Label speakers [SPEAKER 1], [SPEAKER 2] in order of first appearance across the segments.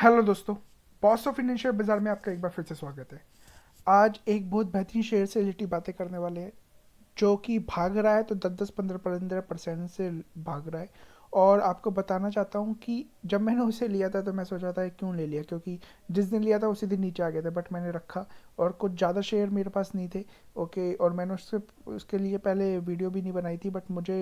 [SPEAKER 1] hello दोस्तों boss of Indian share बाजार में आपका एक बार फिर से स्वागत है आज एक बहुत बेहतरीन शेयर से रिलेटिव बातें करने वाले हैं जो कि भाग रहा है तो दस दस पंद्रह पंद्रह परसेंट से भाग रहा है और आपको बताना चाहता हूँ कि जब मैंने उसे लिया था तो मैं सोचा था क्यों ले लिया क्योंकि जिस दिन लिया था उसी दिन नीचे आ गया था बट मैंने रखा और कुछ ज़्यादा शेयर मेरे पास नहीं थे ओके और मैंने उससे उसके लिए पहले वीडियो भी नहीं बनाई थी बट मुझे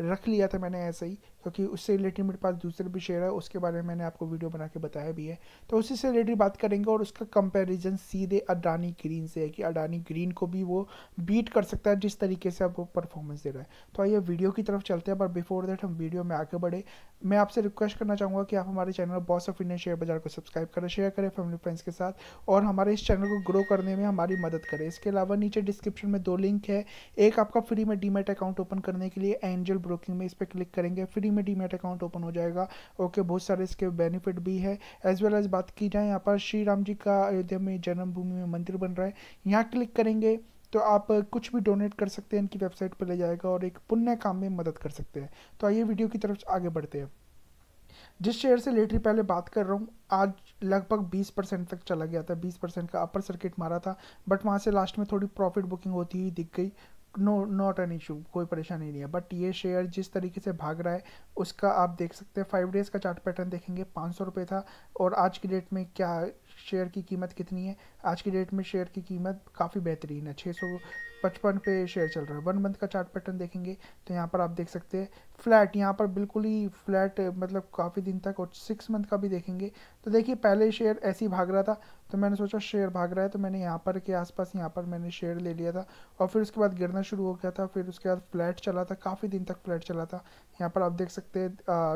[SPEAKER 1] रख लिया था मैंने ऐसे ही क्योंकि उससे रिलेटेड मेरे पास दूसरे भी शेयर है उसके बारे में मैंने आपको वीडियो बना के बताया भी है तो उसी से रिलेटेड बात करेंगे और उसका कंपेरिजन सीधे अडानी ग्रीन से है कि अडानी ग्रीन को भी वो बीट कर सकता है जिस तरीके से आपको परफॉर्मेंस दे रहा है तो आइए वीडियो की तरफ चलते हैं पर बिफोर दैट हम वीडियो में आगे बढ़े मैं आपसे रिक्वेस्ट करना चाहूँगा कि आप हमारे channel boss of Indian share बाजार को सब्सक्राइब करें शेयर करें फैमिली फ्रेंड्स के साथ और हमारे इस चैनल को ग्रो करने में हमारी मदद करें इसके अलावा नीचे डिस्क्रिप्शन में दो लिंक है एक आपका फ्री में डीमेट अकाउंट ओपन करने के लिए एंजल ब्रोकिंग में इस पर क्लिक करेंगे फ्री में डीमेट अकाउंट ओपन हो जाएगा ओके बहुत सारे इसके बेनिफिट भी है एज वेल एज बात की जाए यहाँ पर श्री राम जी का अयोध्या में जन्मभूमि में मंदिर बन रहा है यहाँ क्लिक करेंगे तो आप कुछ भी डोनेट कर सकते हैं इनकी वेबसाइट पर ले जाएगा और एक पुण्य काम में मदद कर सकते हैं तो आइए वीडियो की तरफ आगे बढ़ते हैं जिस शेयर से लेटरी पहले बात कर रहा हूँ आज लगभग 20 परसेंट तक चला गया था 20 परसेंट का अपर सर्किट मारा था बट वहाँ से लास्ट में थोड़ी प्रॉफिट बुकिंग होती हुई दिख गई नो नॉट एन इशू कोई परेशानी नहीं है बट ये शेयर जिस तरीके से भाग रहा है उसका आप देख सकते हैं फाइव डेज़ का चार्ट पैटर्न देखेंगे पाँच सौ रुपये था और आज की डेट में क्या शेयर की कीमत कितनी है आज की डेट में शेयर की कीमत काफ़ी बेहतरीन है छः सौ पचपन पे शेयर चल रहा है वन मंथ का चार्ट पैटर्न देखेंगे तो यहाँ पर आप देख सकते हैं फ्लैट यहाँ पर बिल्कुल ही फ्लैट मतलब काफ़ी दिन तक और सिक्स मंथ का भी देखेंगे तो देखिए पहले शेयर ऐसे ही भाग रहा था तो मैंने सोचा शेयर भाग रहा है तो मैंने यहाँ पर के आसपास यहाँ पर मैंने शेयर ले लिया था और फिर उसके बाद गिरना शुरू हो गया था फिर उसके बाद फ्लैट चला था काफ़ी दिन तक फ्लैट चला था यहाँ पर आप देख सकते हैं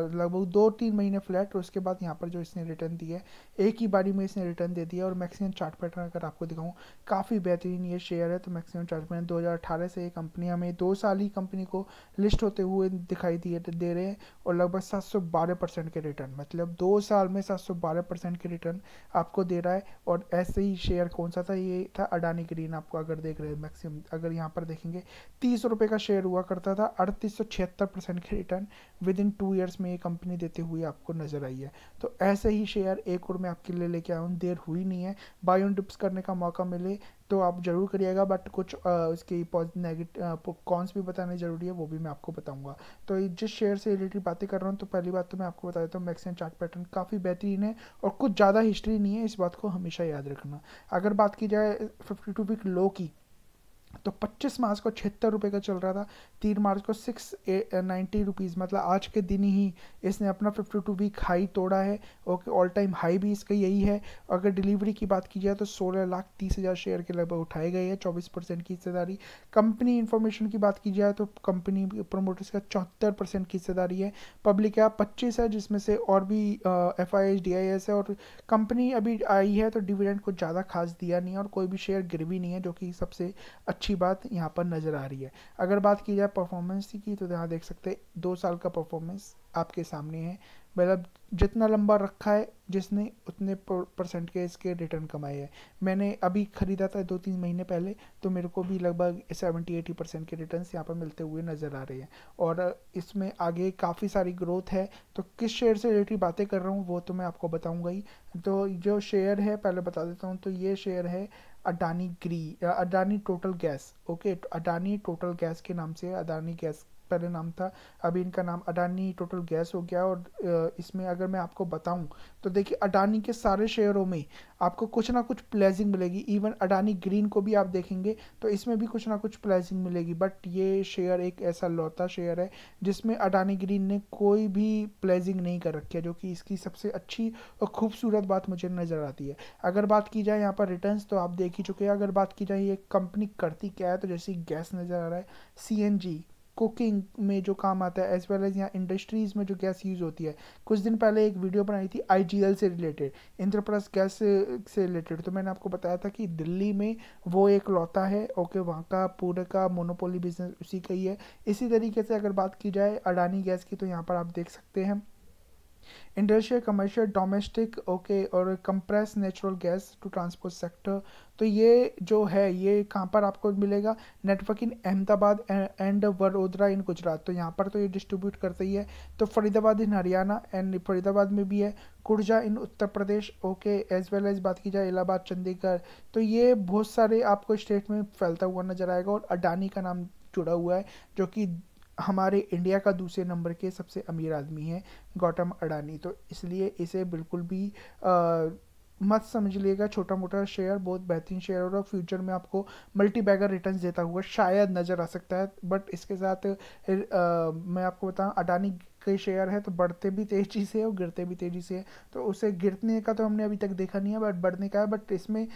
[SPEAKER 1] लगभग दो तीन महीने फ्लैट और उसके बाद यहाँ पर जो इसने रिटर्न दी है एक ही बारी में इसने रिटर्न दे दिया और मैक्सिमम चार्ट पैटर्न अगर आपको दिखाऊँ काफ़ी बेहतरीन ये शेयर है तो मैक्सिमम चार्ट में 2018 से ये कंपनी हमें दो साल ही कंपनी को लिस्ट होते हुए दिखाई दिए दे रहे हैं और लगभग सात सौ बारह परसेंट के रिटर्न मतलब दो साल में सात सौ बारह परसेंट के रिटर्न आपको दे रहा है और ऐसे ही शेयर कौन सा था ये था अडानी ग्रीन आपको अगर देख रहे हैं मैक्सिमम अगर यहाँ पर देखेंगे तीस रुपये का शेयर हुआ करता था अड़तीस परसेंट के return within two years में ये कंपनी देते हुए आपको नज़र आई है तो ऐसे ही शेयर एक और मैं आपके लिए लेके आया हूँ देर हुई नहीं है बायोन डिप्स करने का मौका मिले तो आप ज़रूर करिएगा बट कुछ उसकी नेगेटिव कॉन्स भी बताने ज़रूरी है वो भी मैं आपको बताऊँगा तो जिस शेयर से रिलेटेड बातें कर रहा हूँ तो पहली बात तो मैं आपको बता देता हूँ मैक्सिम चार्ट पैटर्न काफ़ी बेहतरीन है और कुछ ज़्यादा हिस्ट्री नहीं है इस बात को हमेशा याद रखना अगर बात की जाए फिफ्टी टू वीक लो की तो 25 मार्च को छिहत्तर रुपये का चल रहा था तीन मार्च को सिक्स नाइन्टी रुपीज़ मतलब आज के दिन ही इसने अपना फिफ्टी टू वीक हाई तोड़ा है ओके ऑल टाइम हाई भी इसका यही है अगर डिलीवरी की बात की जाए तो सोलह लाख तीस हज़ार शेयर के लगभग उठाए गए हैं चौबीस परसेंट की हिस्सेदारी कंपनी इन्फॉर्मेशन की बात की जाए तो कंपनी प्रोमोटर्स का चौहत्तर परसेंट की हिस्सेदारी है पब्लिक का पच्चीस है जिसमें से और भी F I S D I S है और कंपनी अभी आई है तो डिविडेंड कुछ ज़्यादा खास दिया नहीं है और कोई भी शेयर गिरवी नहीं है जो कि सबसे अच्छी अच्छी बात यहाँ पर नज़र आ रही है अगर बात की जाए परफॉर्मेंस की तो यहाँ देख सकते हैं दो साल का परफॉर्मेंस आपके सामने है मतलब जितना लंबा रखा है जिसने उतने परसेंट के इसके रिटर्न कमाए हैं मैंने अभी ख़रीदा था दो तीन महीने पहले तो मेरे को भी लगभग सेवेंटी एटी परसेंट के रिटर्न यहाँ पर मिलते हुए नज़र आ रहे हैं और इसमें आगे काफ़ी सारी ग्रोथ है तो किस शेयर से रिलेटेड बातें कर रहा हूँ वो तो मैं आपको बताऊँगा ही तो जो शेयर है पहले बता देता हूँ तो ये शेयर है अडानी ग्री Adani Total Gas okay Adani Total Gas के नाम से अडानी गैस पहले नाम था अभी इनका नाम अडानी टोटल गैस हो गया और इसमें अगर मैं आपको बताऊं तो देखिए अडानी के सारे शेयरों में आपको कुछ ना कुछ प्लेजिंग मिलेगी इवन अडानी ग्रीन को भी आप देखेंगे तो इसमें भी कुछ ना कुछ प्लेजिंग मिलेगी बट ये शेयर एक ऐसा लौता शेयर है जिसमें अडानी ग्रीन ने कोई भी प्लेजिंग नहीं कर रखी है जो कि इसकी सबसे अच्छी और खूबसूरत बात मुझे नज़र आती है अगर बात की जाए यहाँ पर रिटर्न तो आप देख ही चुके हैं अगर बात की जाए ये कंपनी करती क्या है तो जैसे गैस नज़र आ रहा है सी कुकिंग में जो काम आता है एज वेल एज यहाँ इंडस्ट्रीज़ में जो गैस यूज़ होती है कुछ दिन पहले एक वीडियो बनाई थी आई से रिलेटेड इंद्रप्रस गैस से रिलेटेड तो मैंने आपको बताया था कि दिल्ली में वो एक लौता है ओके वहाँ का पूरे का मोनोपोली बिजनेस उसी का ही है इसी तरीके से अगर बात की जाए अडानी गैस की तो यहाँ पर आप देख सकते हैं इंडस्ट्रियल कमर्शियल डोमेस्टिक ओके और compress natural gas to transport sector तो ये जो है ये कहाँ पर आपको मिलेगा network in Ahmedabad and Vadodara in Gujarat तो यहाँ पर तो ये डिस्ट्रीब्यूट करते ही है तो फरीदाबाद इन हरियाणा एंड फरीदाबाद में भी है Khurja in Uttar Pradesh okay as well as बात की जाए इलाहाबाद चंडीगढ़ तो ये बहुत सारे आपको स्टेट में फैलता हुआ नजर आएगा और अडानी का नाम जुड़ा हुआ है जो कि हमारे इंडिया का दूसरे नंबर के सबसे अमीर आदमी है गौतम अडानी तो इसलिए इसे बिल्कुल भी आ, मत समझ लीजिएगा छोटा मोटा शेयर बहुत बेहतरीन शेयर और फ्यूचर में आपको मल्टी बैगर रिटर्न देता हुआ शायद नज़र आ सकता है बट इसके साथ आ, मैं आपको बताऊं अडानी के शेयर है तो बढ़ते भी तेज़ी से और गिरते भी तेज़ी से है तो उसे गिरने का तो हमने अभी तक देखा नहीं है बट बढ़ने का है बट इसमें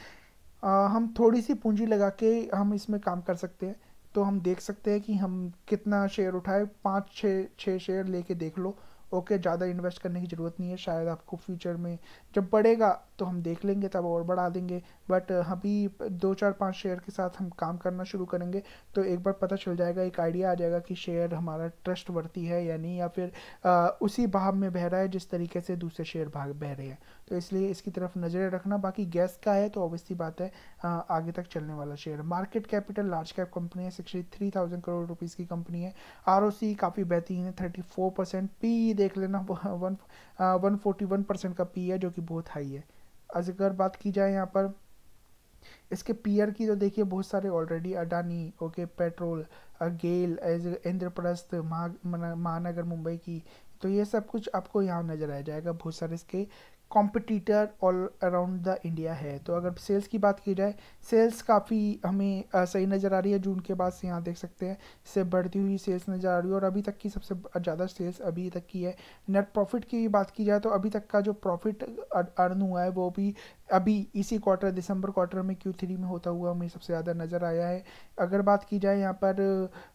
[SPEAKER 1] आ, हम थोड़ी सी पूंजी लगा के हम इसमें काम कर सकते हैं तो हम देख सकते हैं कि हम कितना शेयर उठाए पाँच छः छः शेयर लेके देख लो ओके ज़्यादा इन्वेस्ट करने की ज़रूरत नहीं है शायद आपको फ्यूचर में जब बढ़ेगा तो हम देख लेंगे तब और बढ़ा देंगे बट अभी दो चार पाँच शेयर के साथ हम काम करना शुरू करेंगे तो एक बार पता चल जाएगा एक आइडिया आ जाएगा कि शेयर हमारा ट्रस्ट वर्ती है या नहीं या फिर आ, उसी भाव में बह रहा है जिस तरीके से दूसरे शेयर भाग बह रहे हैं तो इसलिए इसकी तरफ नज़रें रखना बाकी गैस का है तो ऑब्वियसली बात है आ, आगे तक चलने वाला share market capital large cap कंपनी है sixty three thousand crore rupees की कंपनी है आर काफ़ी बेहतरीन है थर्टी फोर परसेंट पी देख लेना हाँ, वन हाँ, वन फोर्टी वन परसेंट का पी है जो कि बहुत हाई है अगर बात की जाए यहाँ पर इसके पीयर की तो देखिए बहुत सारे already Adani okay petrol GAIL Indraprastha Mahanagar Mumbai की तो ये सब कुछ आपको यहाँ नज़र आ जाएगा बहुत सारे इसके competitor all around the India है तो अगर सेल्स की बात की जाए सेल्स काफ़ी हमें सही नज़र आ रही है जून के बाद से यहाँ देख सकते हैं इससे बढ़ती हुई सेल्स नज़र आ रही है और अभी तक की सबसे ज़्यादा सेल्स अभी तक की है नेट प्रॉफिट की बात की जाए तो अभी तक का जो प्रॉफिट अर्न हुआ है वो भी अभी इसी क्वार्टर दिसंबर क्वार्टर में क्यू थ्री में होता हुआ हमें सबसे ज़्यादा नज़र आया है अगर बात की जाए यहाँ पर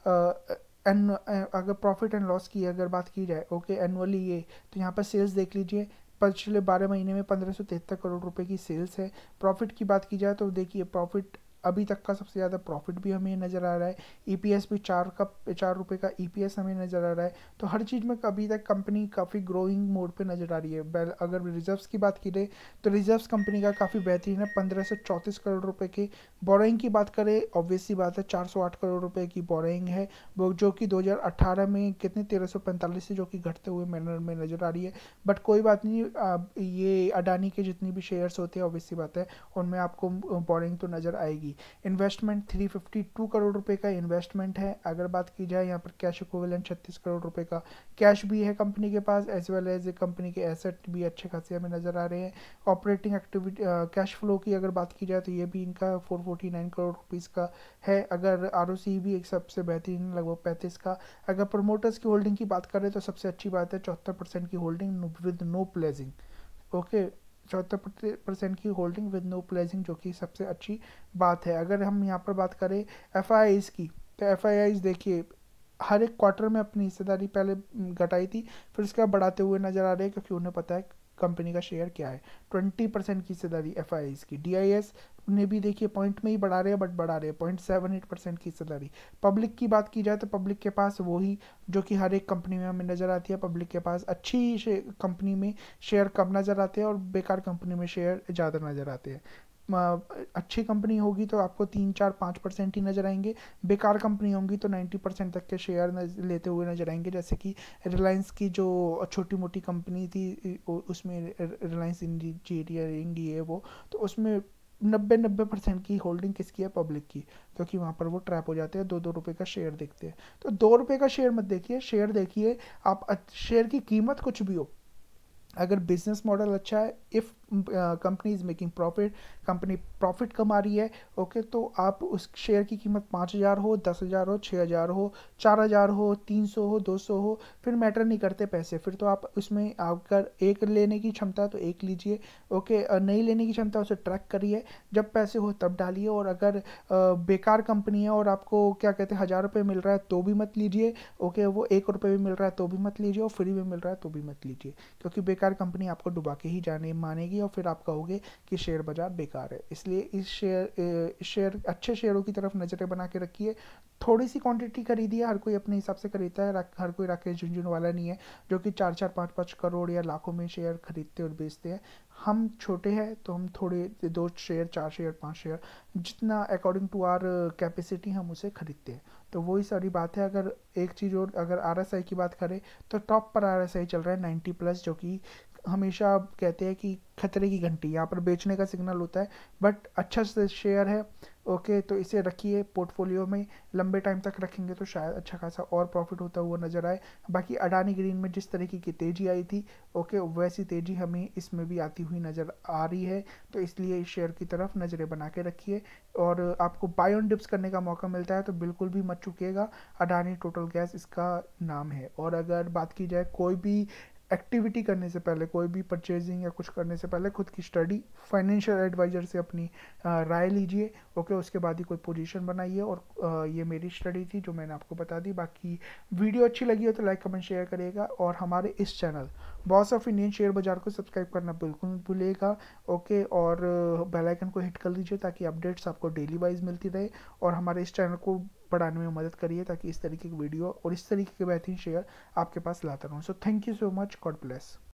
[SPEAKER 1] आ, एन अगर प्रॉफिट एंड लॉस की अगर बात की जाए ओके एनुअली ये तो यहाँ पर सेल्स देख लीजिए पिछले बारह महीने में पंद्रह सौ तिहत्तर करोड़ रुपए की सेल्स है प्रॉफिट की बात की जाए तो देखिए प्रॉफिट अभी तक का सबसे ज़्यादा प्रॉफिट भी हमें नज़र आ रहा है ई e भी चार का चार रुपये का ई हमें नज़र आ रहा है तो हर चीज़ में अभी तक कंपनी काफ़ी ग्रोइंग मोड पे नज़र आ रही है अगर रिजर्व्स की बात की जाए तो रिजर्व्स कंपनी का काफ़ी बेहतरीन है पंद्रह से चौंतीस करोड़ रुपये की बोरइंग की बात करें ऑब्वियसली बात है चार सौ आठ करोड़ रुपये की बोरिंग है वो जो कि दो हज़ार अट्ठारह में कितने तेरह सौ पैंतालीस से जो कि घटते हुए मैनर में नज़र आ रही है बट कोई बात नहीं ये अडानी के जितनी भी शेयर्स होते हैं ऑब्वियसली बात है उनमें आपको बोरिंग तो नज़र आएगी investment three fifty two crore रुपए का इन्वेस्टमेंट है अगर बात की जाए यहाँ पर कैश इक्विवेलेंट छत्तीस करोड़ रुपए का कैश भी है कंपनी के पास एज वेल एज कंपनी के एसेट भी अच्छे खासे हमें नज़र आ रहे हैं ऑपरेटिंग एक्टिविटी कैश फ्लो की अगर बात की जाए तो ये भी इनका four forty nine crore rupees का है अगर आर भी एक सबसे बेहतरीन लगभग पैंतीस का अगर प्रमोटर्स की होल्डिंग की बात करें तो सबसे अच्छी बात है चौहत्तर परसेंट की holding with no pledging okay चौहत्तर परसेंट की होल्डिंग विद नो प्लेजिंग जो कि सबसे अच्छी बात है अगर हम यहाँ पर बात करें एफ की तो एफ देखिए हर एक क्वार्टर में अपनी हिस्सेदारी पहले घटाई थी फिर उसके बाद बढ़ाते हुए नज़र आ रहे हैं क्योंकि उन्हें पता है कंपनी का शेयर क्या है ट्वेंटी परसेंट की हिस्सेदारी एफ आई की डी आई एस ने भी देखिए पॉइंट में ही बढ़ा रहे हैं बट बढ़ा रहे हैं पॉइंट सेवन एट परसेंट की हिस्सेदारी पब्लिक की बात की जाए तो पब्लिक के पास वही जो कि हर एक कंपनी में हमें नज़र आती है पब्लिक के पास अच्छी कंपनी में शेयर कम नज़र आते हैं और बेकार कंपनी में शेयर ज़्यादा नज़र आते हैं अच्छी कंपनी होगी तो आपको तीन चार पाँच परसेंट ही नज़र आएंगे बेकार कंपनी होंगी तो नाइन्टी परसेंट तक के शेयर लेते हुए नज़र आएंगे जैसे कि रिलायंस की जो छोटी मोटी कंपनी थी उसमें रिलायंस इंजीनियरिंग है वो तो उसमें नब्बे नब्बे परसेंट की होल्डिंग किसकी है पब्लिक की क्योंकि वहाँ पर वो ट्रैप हो जाते हैं दो दो रुपये का शेयर देखते हैं तो दो रुपये का शेयर मत देखिए शेयर देखिए आप शेयर की कीमत कुछ भी हो अगर बिजनेस मॉडल अच्छा है if company is making profit company profit कमा रही है ओके तो आप उस शेयर की कीमत पाँच हज़ार हो दस हज़ार हो छः हज़ार हो चार हज़ार हो तीन सौ हो दो सौ हो फिर मैटर नहीं करते पैसे फिर तो आप उसमें अगर एक लेने की क्षमता है तो एक लीजिए ओके नहीं लेने की क्षमता उसे ट्रैक करिए जब पैसे हो तब डालिए और अगर बेकार कंपनी है और आपको क्या कहते हैं हज़ार रुपये मिल रहा है तो भी मत लीजिए ओके वो एक रुपये भी मिल रहा है तो भी मत लीजिए और फ्री में मिल रहा है तो भी मत लीजिए क्योंकि बेकार कंपनी आपको डुबा के ही जाने मानेगी और फिर आप कहोगे कि शेयर बाज़ार बेकार है इसलिए इसलिए इस शेयर शेयर अच्छे शेयरों की तरफ नज़रें बना के रखिए थोड़ी सी क्वांटिटी खरीदी है हर कोई अपने हिसाब से खरीदता है हर कोई राकेश वाला नहीं है जो कि चार चार पाँच पाँच करोड़ या लाखों में शेयर खरीदते और बेचते हैं हम छोटे हैं तो हम थोड़े दो शेयर चार शेयर पाँच शेयर जितना अकॉर्डिंग टू आर कैपेसिटी हम उसे खरीदते हैं तो वही सारी बात है अगर एक चीज़ और अगर आर की बात करें तो टॉप पर आर चल रहा है नाइन्टी प्लस जो कि हमेशा कहते हैं कि खतरे की घंटी यहाँ पर बेचने का सिग्नल होता है बट अच्छा से शेयर है ओके तो इसे रखिए पोर्टफोलियो में लंबे टाइम तक रखेंगे तो शायद अच्छा खासा और प्रॉफिट होता हुआ नज़र आए बाकी अडानी ग्रीन में जिस तरीके की तेज़ी आई थी ओके वैसी तेज़ी हमें इसमें भी आती हुई नज़र आ रही है तो इसलिए इस शेयर की तरफ नज़रें बना के रखिए और आपको बाय ऑन डिप्स करने का मौका मिलता है तो बिल्कुल भी मत चुकेगा अडानी टोटल गैस इसका नाम है और अगर बात की जाए कोई भी एक्टिविटी करने से पहले कोई भी परचेजिंग या कुछ करने से पहले खुद की स्टडी फाइनेंशियल एडवाइज़र से अपनी राय लीजिए ओके उसके बाद ही कोई पोजीशन बनाइए और ये मेरी स्टडी थी जो मैंने आपको बता दी बाकी वीडियो अच्छी लगी हो तो लाइक कमेंट शेयर करिएगा और हमारे इस channel boss of Indian share बाज़ार को सब्सक्राइब करना बिल्कुल भूलेगा ओके और बेलाइकन को हिट कर लीजिए ताकि अपडेट्स आपको डेली वाइज मिलती रहे और हमारे इस चैनल को बढ़ाने में मदद करिए ताकि इस तरीके की वीडियो और इस तरीके के बेहतरीन शेयर आपके पास लाता रहूँ so thank you so much God bless